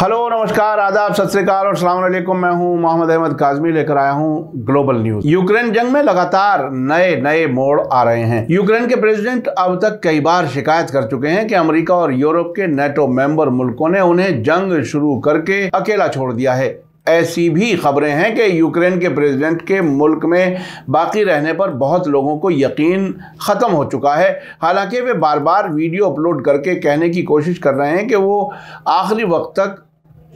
Hello नमस्कार आदाब सत श्रीकाल और सलामकुम मैं हूं मोहम्मद अहमद काजमी लेकर आया हूं ग्लोबल न्यूज यूक्रेन जंग में लगातार नए नए मोड़ आ रहे हैं यूक्रेन के प्रेसिडेंट अब तक कई बार शिकायत कर चुके हैं कि अमेरिका और यूरोप के नेटो मेंबर मुल्कों ने उन्हें जंग शुरू करके अकेला छोड़ दिया है ऐसी भी खबरें हैं कि यूक्रेन के प्रेसिडेंट के मुल्क में बाकी रहने पर बहुत लोगों को यकीन ख़त्म हो चुका है हालांकि वे बार बार वीडियो अपलोड करके कहने की कोशिश कर रहे हैं कि वो आखिरी वक्त तक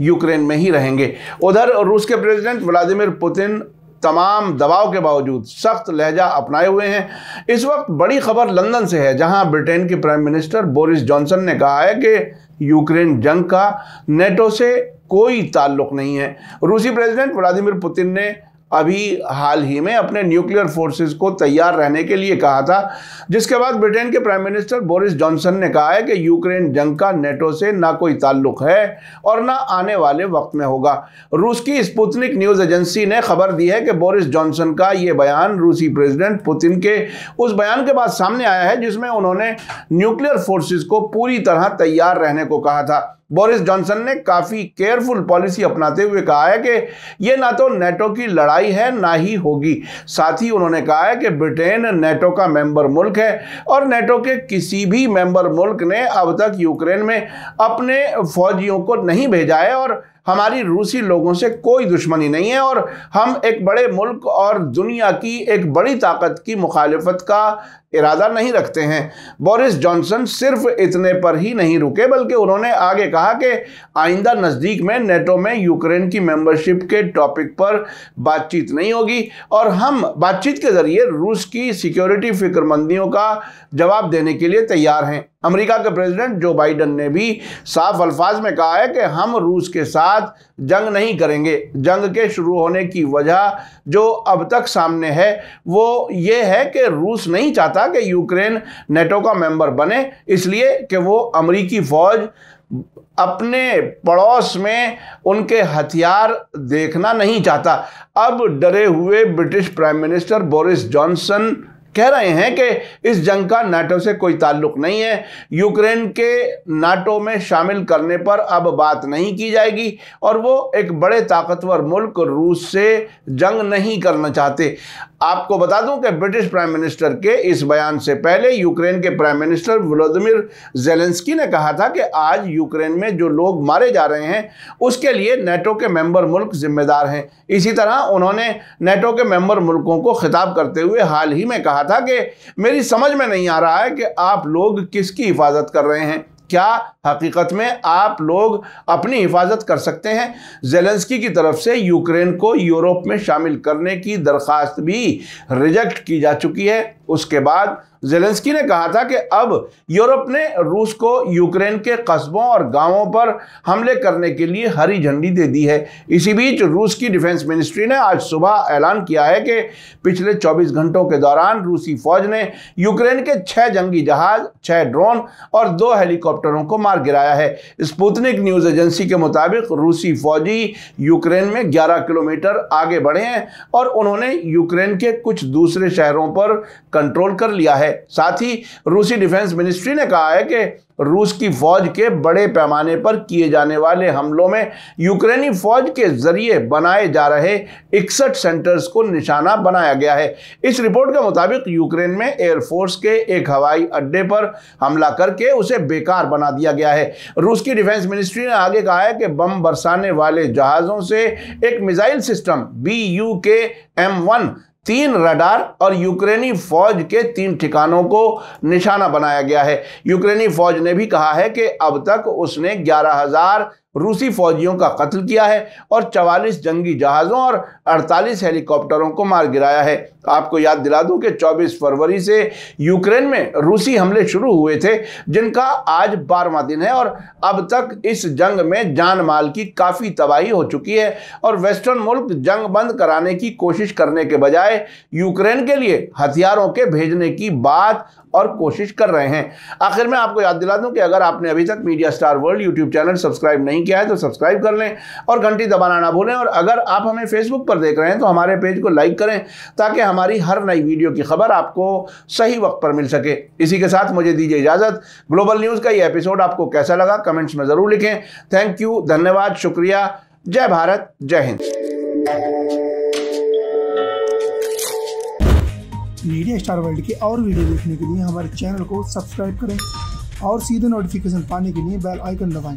यूक्रेन में ही रहेंगे उधर रूस के प्रेसिडेंट व्लादिमिर पुतिन तमाम दबाव के बावजूद सख्त लहजा अपनाए हुए हैं इस वक्त बड़ी खबर लंदन से है जहां ब्रिटेन के प्राइम मिनिस्टर बोरिस जॉनसन ने कहा है कि यूक्रेन जंग का नेटो से कोई ताल्लुक नहीं है रूसी प्रेसिडेंट व्लादिमिर पुतिन ने अभी हाल ही में अपने न्यूक्लियर फोर्सेस को तैयार रहने के लिए कहा था जिसके बाद ब्रिटेन के प्राइम मिनिस्टर बोरिस जॉनसन ने कहा है कि यूक्रेन जंग का नेटो से ना कोई ताल्लुक है और ना आने वाले वक्त में होगा रूस की स्पुतनिक न्यूज़ एजेंसी ने खबर दी है कि बोरिस जॉनसन का ये बयान रूसी प्रेजिडेंट पुतिन के उस बयान के बाद सामने आया है जिसमें उन्होंने न्यूक्लियर फोर्सेज को पूरी तरह तैयार रहने को कहा था बोरिस जॉनसन ने काफ़ी केयरफुल पॉलिसी अपनाते हुए कहा है कि ये ना तो नेटो की लड़ाई है ना ही होगी साथ ही उन्होंने कहा है कि ब्रिटेन नेटो का मेंबर मुल्क है और नेटो के किसी भी मेंबर मुल्क ने अब तक यूक्रेन में अपने फौजियों को नहीं भेजा है और हमारी रूसी लोगों से कोई दुश्मनी नहीं है और हम एक बड़े मुल्क और दुनिया की एक बड़ी ताकत की मुखालफत का इरादा नहीं रखते हैं बोरिस जॉनसन सिर्फ इतने पर ही नहीं रुके बल्कि उन्होंने आगे कहा कि आइंदा नज़दीक में नेटो में यूक्रेन की मेंबरशिप के टॉपिक पर बातचीत नहीं होगी और हम बातचीत के ज़रिए रूस की सिक्योरिटी फिक्रमंदियों का जवाब देने के लिए तैयार हैं अमेरिका के प्रेसिडेंट जो बाइडन ने भी साफ अल्फाज में कहा है कि हम रूस के साथ जंग नहीं करेंगे जंग के शुरू होने की वजह जो अब तक सामने है वो ये है कि रूस नहीं चाहता कि यूक्रेन नेटो का मेंबर बने इसलिए कि वो अमेरिकी फौज अपने पड़ोस में उनके हथियार देखना नहीं चाहता अब डरे हुए British prime minister Boris Johnson कह रहे हैं कि इस जंग का नाटो से कोई ताल्लुक नहीं है यूक्रेन के नाटो में शामिल करने पर अब बात नहीं की जाएगी और वो एक बड़े ताकतवर मुल्क रूस से जंग नहीं करना चाहते आपको बता दूं कि ब्रिटिश प्राइम मिनिस्टर के इस बयान से पहले यूक्रेन के प्राइम मिनिस्टर व्लादिमिर जेलेंस्की ने कहा था कि आज यूक्रेन में जो लोग मारे जा रहे हैं उसके लिए नेटो के मेंबर मुल्क जिम्मेदार हैं इसी तरह उन्होंने नेटो के मेंबर मुल्कों को खिताब करते हुए हाल ही में कहा था कि मेरी समझ में नहीं आ रहा है कि आप लोग किसकी हिफाजत कर रहे हैं क्या हकीकत में आप लोग अपनी हिफाजत कर सकते हैं जेलेंस्की की तरफ से यूक्रेन को यूरोप में शामिल करने की दरख्वास्त भी रिजेक्ट की जा चुकी है उसके बाद जेलेंस्की ने कहा था कि अब यूरोप ने रूस को यूक्रेन के कस्बों और गांवों पर हमले करने के लिए हरी झंडी दे दी है इसी बीच रूस की डिफेंस मिनिस्ट्री ने आज सुबह ऐलान किया है कि पिछले 24 घंटों के दौरान रूसी फौज ने यूक्रेन के छः जंगी जहाज छः ड्रोन और दो हेलीकॉप्टरों को मार गिराया है स्पुतनिक न्यूज़ एजेंसी के मुताबिक रूसी फौजी यूक्रेन में ग्यारह किलोमीटर आगे बढ़े हैं और उन्होंने यूक्रेन के कुछ दूसरे शहरों पर कंट्रोल कर लिया है साथ ही रूसी डिफेंस मिनिस्ट्री ने कहा है कि रूस की फौज के बड़े पैमाने पर किए जाने वाले हमलों में यूक्रेनी फौज के जरिए बनाए जा रहे इकसठ सेंटर्स को निशाना बनाया गया है इस रिपोर्ट के मुताबिक यूक्रेन में एयरफोर्स के एक हवाई अड्डे पर हमला करके उसे बेकार बना दिया गया है रूस की डिफेंस मिनिस्ट्री ने आगे कहा है कि बम बरसाने वाले जहाज़ों से एक missile system B U K M one तीन रडार और यूक्रेनी फौज के तीन ठिकानों को निशाना बनाया गया है यूक्रेनी फौज ने भी कहा है कि अब तक उसने ग्यारह हजार रूसी फौजियों का कत्ल किया है और 44 जंगी जहाज़ों और 48 हेलीकॉप्टरों को मार गिराया है आपको याद दिला दूं कि 24 फरवरी से यूक्रेन में रूसी हमले शुरू हुए थे जिनका आज बारवा दिन है और अब तक इस जंग में जान माल की काफ़ी तबाही हो चुकी है और वेस्टर्न मुल्क जंग बंद कराने की कोशिश करने के बजाय यूक्रेन के लिए हथियारों के भेजने की बात और कोशिश कर रहे हैं आखिर में आपको याद दिला दूं कि अगर आपने अभी तक media star world YouTube channel subscribe नहीं नहीं किया है तो सब्सक्राइब कर लें और घंटी दबाना ना भूलें और अगर आप हमें फेसबुक पर देख रहे हैं तो हमारे पेज को लाइक करें ताकि हमारी हर नई वीडियो की खबर आपको सही वक्त पर मिल सके इसी के साथ मुझे दीजिए इजाज़त ग्लोबल न्यूज़ का ये एपिसोड आपको कैसा लगा कमेंट्स में ज़रूर लिखें थैंक यू धन्यवाद शुक्रिया जय भारत जय हिंद मीडिया स्टार वर्ल्ड की और वीडियो देखने के लिए हमारे चैनल को सब्सक्राइब करें और सीधे नोटिफिकेशन पाने के लिए बेल आइकन दबाएं।